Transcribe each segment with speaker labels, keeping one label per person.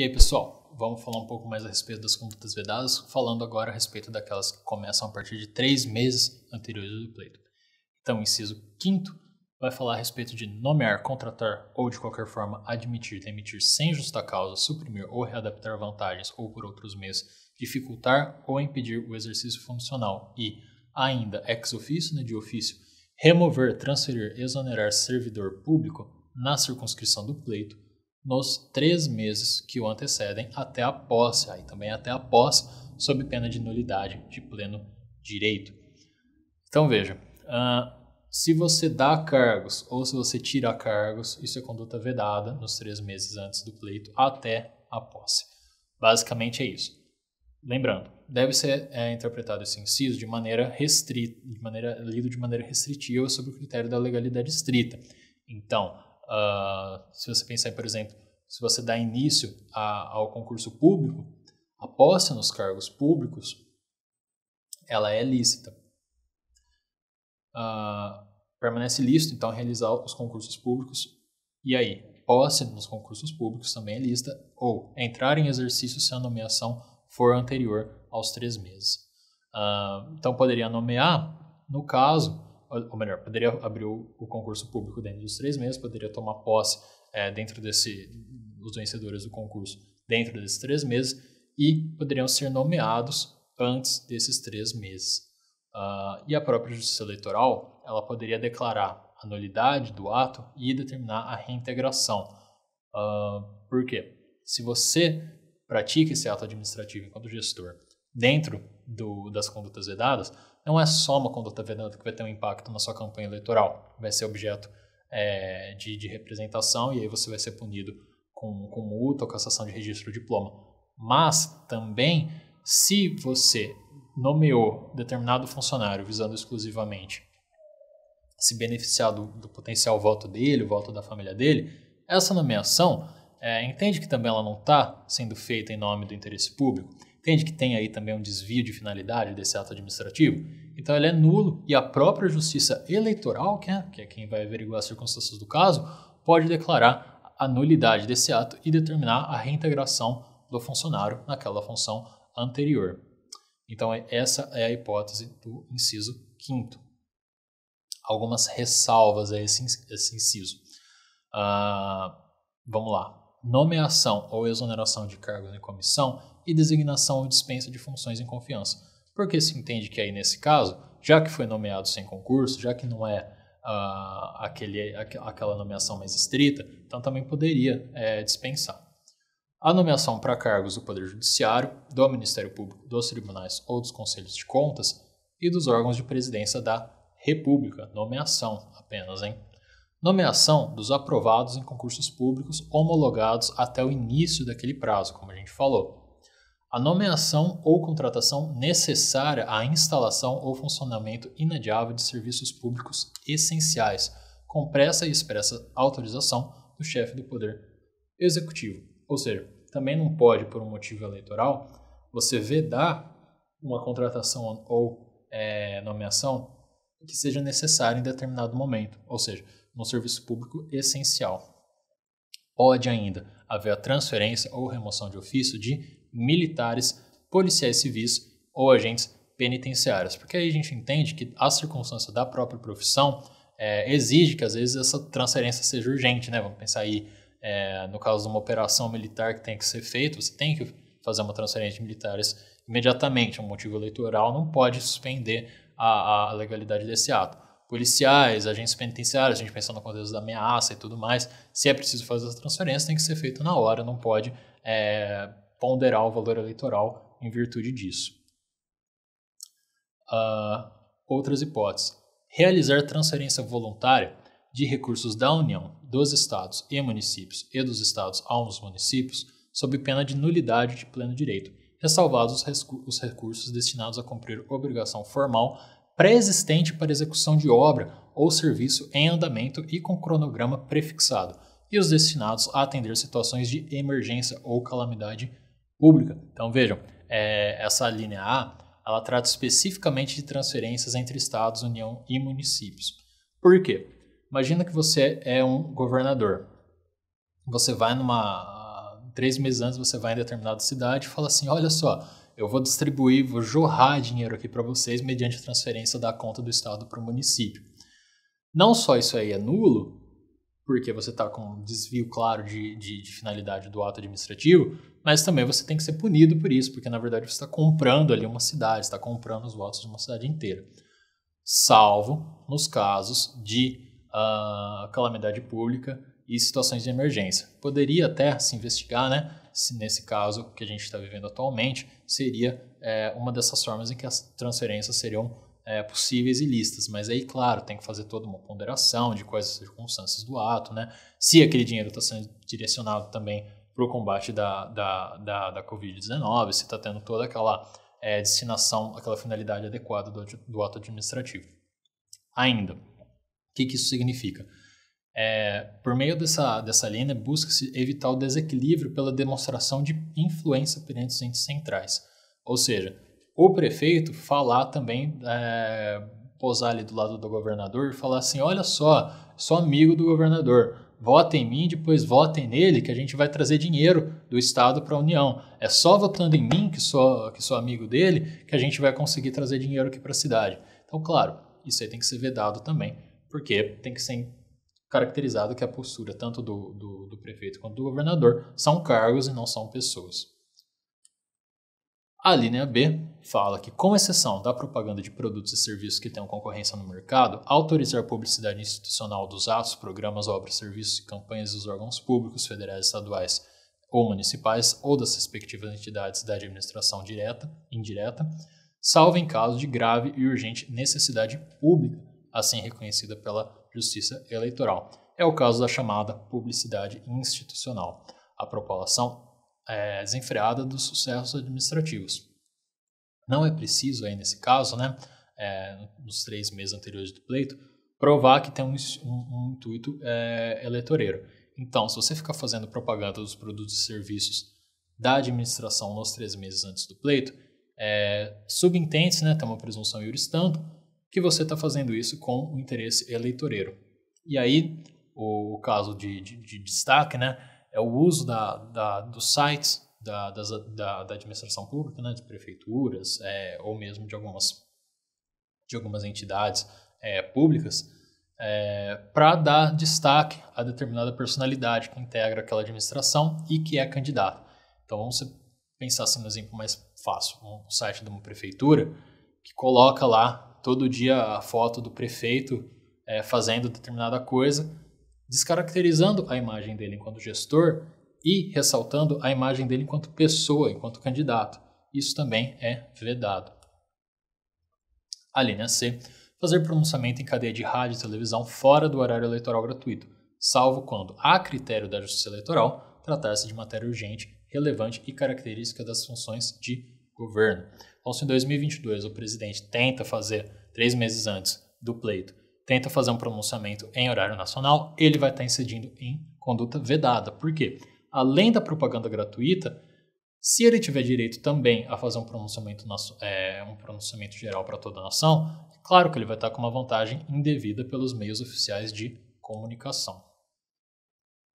Speaker 1: E aí, pessoal, vamos falar um pouco mais a respeito das condutas vedadas, falando agora a respeito daquelas que começam a partir de três meses anteriores do pleito. Então, inciso quinto vai falar a respeito de nomear, contratar ou de qualquer forma admitir, demitir sem justa causa, suprimir ou readaptar vantagens ou por outros meios dificultar ou impedir o exercício funcional e ainda ex ofício né, de ofício, remover, transferir, exonerar servidor público na circunscrição do pleito nos três meses que o antecedem até a posse, aí também até a posse, sob pena de nulidade de pleno direito. Então veja, uh, se você dá cargos ou se você tira cargos, isso é conduta vedada nos três meses antes do pleito até a posse. Basicamente é isso. Lembrando, deve ser é, interpretado esse inciso de maneira restrita, de maneira lido de maneira restritiva sobre o critério da legalidade estrita. Então, uh, se você pensar, por exemplo, se você dá início a, ao concurso público, a posse nos cargos públicos, ela é lícita. Uh, permanece lícito, então, realizar os concursos públicos. E aí, posse nos concursos públicos também é lícita, ou entrar em exercício se a nomeação for anterior aos três meses. Uh, então, poderia nomear, no caso, ou melhor, poderia abrir o, concurso público dentro dos três meses, poderia tomar posse é, dentro desse, os vencedores do concurso dentro desses três meses e poderiam ser nomeados antes desses três meses. Uh, e a própria Justiça Eleitoral, ela poderia declarar a nulidade do ato e determinar a reintegração. Uh, por quê? Se você pratica esse ato administrativo enquanto gestor dentro do, das condutas vedadas, não é só uma conduta vedada que vai ter um impacto na sua campanha eleitoral, vai ser objeto é, de, de, representação e aí você vai ser punido com, com multa ou cassação de registro de diploma. Mas também, se você nomeou determinado funcionário visando exclusivamente se beneficiar do, do potencial voto dele, o voto da família dele, essa nomeação é, entende que também ela não está sendo feita em nome do interesse público. Entende que tem aí também um desvio de finalidade desse ato administrativo? Então ele é nulo e a própria Justiça Eleitoral, que é, que é quem vai averiguar as circunstâncias do caso, pode declarar a nulidade desse ato e determinar a reintegração do funcionário naquela função anterior. Então é, essa é a hipótese do inciso 5 algumas ressalvas a esse, esse inciso. Uh, vamos lá. Nomeação ou exoneração de cargos em comissão e designação ou dispensa de funções em confiança. Porque se entende que é aí nesse caso, já que foi nomeado sem concurso, já que não é ah, aquele, aquela nomeação mais estrita, então também poderia é, dispensar. A nomeação para cargos do Poder Judiciário, do Ministério Público, dos tribunais ou dos conselhos de contas e dos órgãos de presidência da República, nomeação apenas, hein? Nomeação dos aprovados em concursos públicos homologados até o início daquele prazo, como a gente falou a nomeação ou contratação necessária à instalação ou funcionamento inadiável de serviços públicos essenciais, com pressa e expressa autorização do chefe do Poder Executivo. Ou seja, também não pode, por um motivo eleitoral, você vedar uma contratação ou é, nomeação que seja necessária em determinado momento, ou seja, no serviço público essencial. Pode ainda haver a transferência ou remoção de ofício de militares, policiais civis ou agentes penitenciários. Porque aí a gente entende que a circunstância da própria profissão é, exige que às vezes essa transferência seja urgente, né? Vamos pensar aí é, no caso de uma operação militar que tem que ser feita, você tem que fazer uma transferência de militares imediatamente, é um motivo eleitoral não pode suspender a, a legalidade desse ato. Policiais, agentes penitenciários, a gente pensando no contexto da ameaça e tudo mais, se é preciso fazer essa transferência, tem que ser feito na hora, não pode é, ponderar o valor eleitoral em virtude disso. Uh, outras hipóteses. Realizar transferência voluntária de recursos da União, dos Estados e municípios e dos Estados aos municípios, sob pena de nulidade de pleno direito, ressalvados os recursos destinados a cumprir obrigação formal pré-existente para execução de obra ou serviço em andamento e com cronograma prefixado, e os destinados a atender situações de emergência ou calamidade pública. Então vejam, é, essa linha A ela trata especificamente de transferências entre estados, união e municípios. Por quê? Imagina que você é um governador. Você vai numa três meses antes você vai em determinada cidade e fala assim, olha só, eu vou distribuir, vou jorrar dinheiro aqui para vocês mediante transferência da conta do estado para o município. Não só isso aí é nulo, porque você está com um desvio claro de, de, de finalidade do ato administrativo, mas também você tem que ser punido por isso, porque na verdade você está comprando ali uma cidade, está comprando os votos de uma cidade inteira. Salvo nos casos de uh, calamidade pública e situações de emergência. Poderia até se investigar, né? Se nesse caso que a gente está vivendo atualmente, seria é, uma dessas formas em que as transferências seriam é, possíveis e listas. Mas aí, claro, tem que fazer toda uma ponderação de quais as circunstâncias do ato, né? Se aquele dinheiro está sendo direcionado também para o combate da, da, da, da Covid-19, se está tendo toda aquela é, destinação, aquela finalidade adequada do, do ato administrativo. Ainda, o que, que isso significa? É, por meio dessa, dessa linha, busca-se evitar o desequilíbrio pela demonstração de influência perante os entes centrais. Ou seja, o prefeito falar também, é, posar ali do lado do governador e falar assim: olha só, sou amigo do governador, votem em mim, depois votem nele, que a gente vai trazer dinheiro do Estado para a União. É só votando em mim, que sou, que sou amigo dele, que a gente vai conseguir trazer dinheiro aqui para a cidade. Então, claro, isso aí tem que ser vedado também, porque tem que ser caracterizado que a postura tanto do, do, do prefeito quanto do governador são cargos e não são pessoas. A linha B fala que, com exceção da propaganda de produtos e serviços que tenham concorrência no mercado, autorizar publicidade institucional dos atos, programas, obras, serviços e campanhas dos órgãos públicos, federais, estaduais ou municipais ou das respectivas entidades da administração direta e indireta, salvo em caso de grave e urgente necessidade pública, assim reconhecida pela Justiça Eleitoral. É o caso da chamada publicidade institucional. A propalação é, desenfreada dos sucessos administrativos. Não é preciso, aí nesse caso, né, é, nos três meses anteriores do pleito, provar que tem um, um, um intuito é, eleitoreiro. Então, se você ficar fazendo propaganda dos produtos e serviços da administração nos três meses antes do pleito, é, subentende-se, né, tem uma presunção juristando, que você está fazendo isso com o interesse eleitoreiro. E aí, o, o caso de, de, de destaque, né, é o uso da, da dos sites da, das, da, da, administração pública, né, de prefeituras é, ou mesmo de algumas, de algumas entidades é, públicas, é, para dar destaque a determinada personalidade que integra aquela administração e que é candidata. Então, vamos pensar assim um exemplo mais fácil, um site de uma prefeitura que coloca lá todo dia a foto do prefeito é, fazendo determinada coisa descaracterizando a imagem dele enquanto gestor e ressaltando a imagem dele enquanto pessoa, enquanto candidato. Isso também é vedado. A linha C. Fazer pronunciamento em cadeia de rádio e televisão fora do horário eleitoral gratuito, salvo quando, a critério da Justiça Eleitoral, tratar-se de matéria urgente, relevante e característica das funções de governo. Então, se em 2022 o presidente tenta fazer, três meses antes do pleito, tenta fazer um pronunciamento em horário nacional, ele vai estar tá incidindo em conduta vedada. Por quê? Além da propaganda gratuita, se ele tiver direito também a fazer um pronunciamento, é, um pronunciamento geral para toda a nação, claro que ele vai estar tá com uma vantagem indevida pelos meios oficiais de comunicação.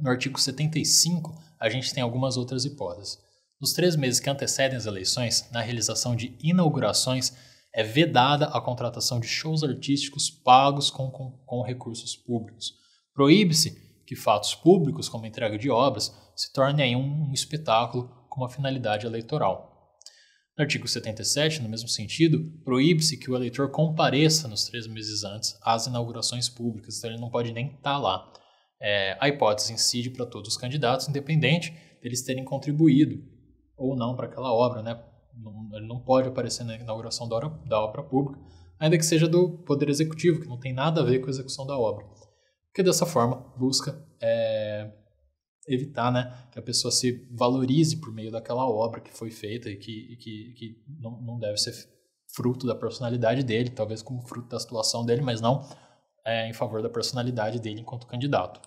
Speaker 1: No artigo 75, a gente tem algumas outras hipóteses. Nos três meses que antecedem as eleições, na realização de inaugurações, é vedada a contratação de shows artísticos pagos com, com, com recursos públicos. Proíbe-se que fatos públicos, como entrega de obras, se tornem um, um espetáculo com uma finalidade eleitoral. No artigo 77, no mesmo sentido, proíbe-se que o eleitor compareça nos três meses antes às inaugurações públicas, então ele não pode nem estar tá lá. É, a hipótese incide para todos os candidatos, independente deles terem contribuído ou não para aquela obra, né? não, ele não pode aparecer na inauguração da, hora, da obra pública, ainda que seja do Poder Executivo, que não tem nada a ver com a execução da obra. Porque dessa forma busca é, evitar né, que a pessoa se valorize por meio daquela obra que foi feita e que, e que, que não, não deve ser fruto da personalidade dele, talvez como fruto da situação dele, mas não é, em favor da personalidade dele enquanto candidato.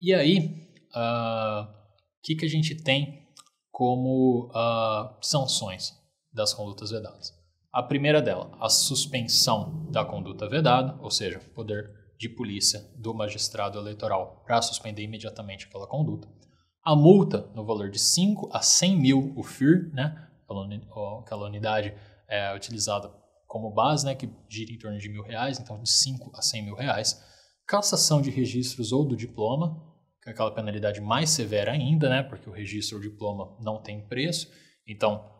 Speaker 1: E aí, ah, o uh, que, que a gente tem como uh, sanções das condutas vedadas. A primeira dela, a suspensão da conduta vedada, ou seja, poder de polícia do magistrado eleitoral para suspender imediatamente aquela conduta. A multa no valor de 5 a 100 mil, o FIR, né, aquela unidade é utilizada como base, né, que gira em torno de mil reais, então de 5 a 100 mil reais. Cassação de registros ou do diploma, com aquela penalidade mais severa ainda, né? Porque o registro ou diploma não tem preço. Então,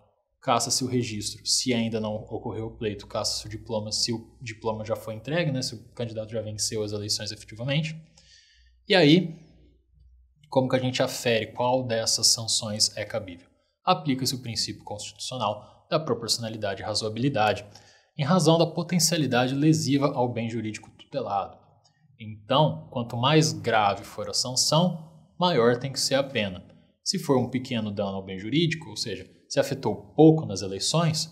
Speaker 1: caça-se o registro. Se ainda não ocorreu o pleito, caça-se o diploma se o diploma já foi entregue, né? se o candidato já venceu as eleições efetivamente. E aí, como que a gente afere qual dessas sanções é cabível? Aplica-se o princípio constitucional da proporcionalidade e razoabilidade, em razão da potencialidade lesiva ao bem jurídico tutelado. Então, quanto mais grave for a sanção, maior tem que ser a pena. Se for um pequeno dano ao bem jurídico, ou seja, se afetou pouco nas eleições,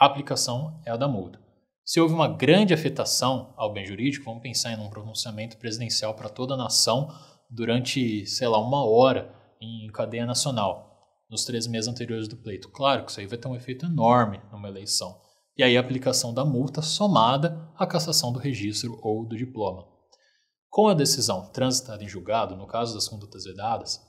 Speaker 1: a aplicação é a da multa. Se houve uma grande afetação ao bem jurídico, vamos pensar em um pronunciamento presidencial para toda a nação durante, sei lá, uma hora em cadeia nacional, nos três meses anteriores do pleito. Claro que isso aí vai ter um efeito enorme numa eleição. E aí a aplicação da multa somada à cassação do registro ou do diploma. Com a decisão transitada em julgado, no caso das condutas vedadas,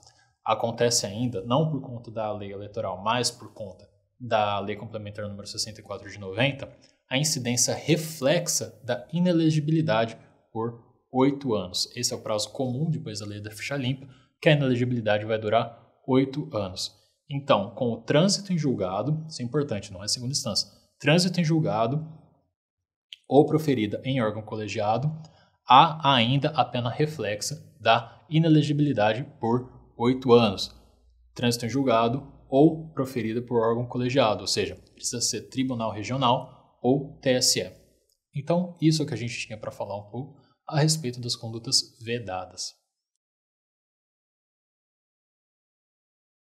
Speaker 1: acontece ainda, não por conta da lei eleitoral, mas por conta da lei complementar número 64 de 90, a incidência reflexa da inelegibilidade por oito anos. Esse é o prazo comum depois da lei da ficha limpa, que a inelegibilidade vai durar oito anos. Então, com o trânsito em julgado, isso é importante, não é segunda instância, trânsito em julgado ou proferida em órgão colegiado, há ainda a pena reflexa da inelegibilidade por oito anos, trânsito em julgado ou proferida por órgão colegiado, ou seja, precisa ser tribunal regional ou TSE. Então, isso é o que a gente tinha para falar um pouco a respeito das condutas vedadas.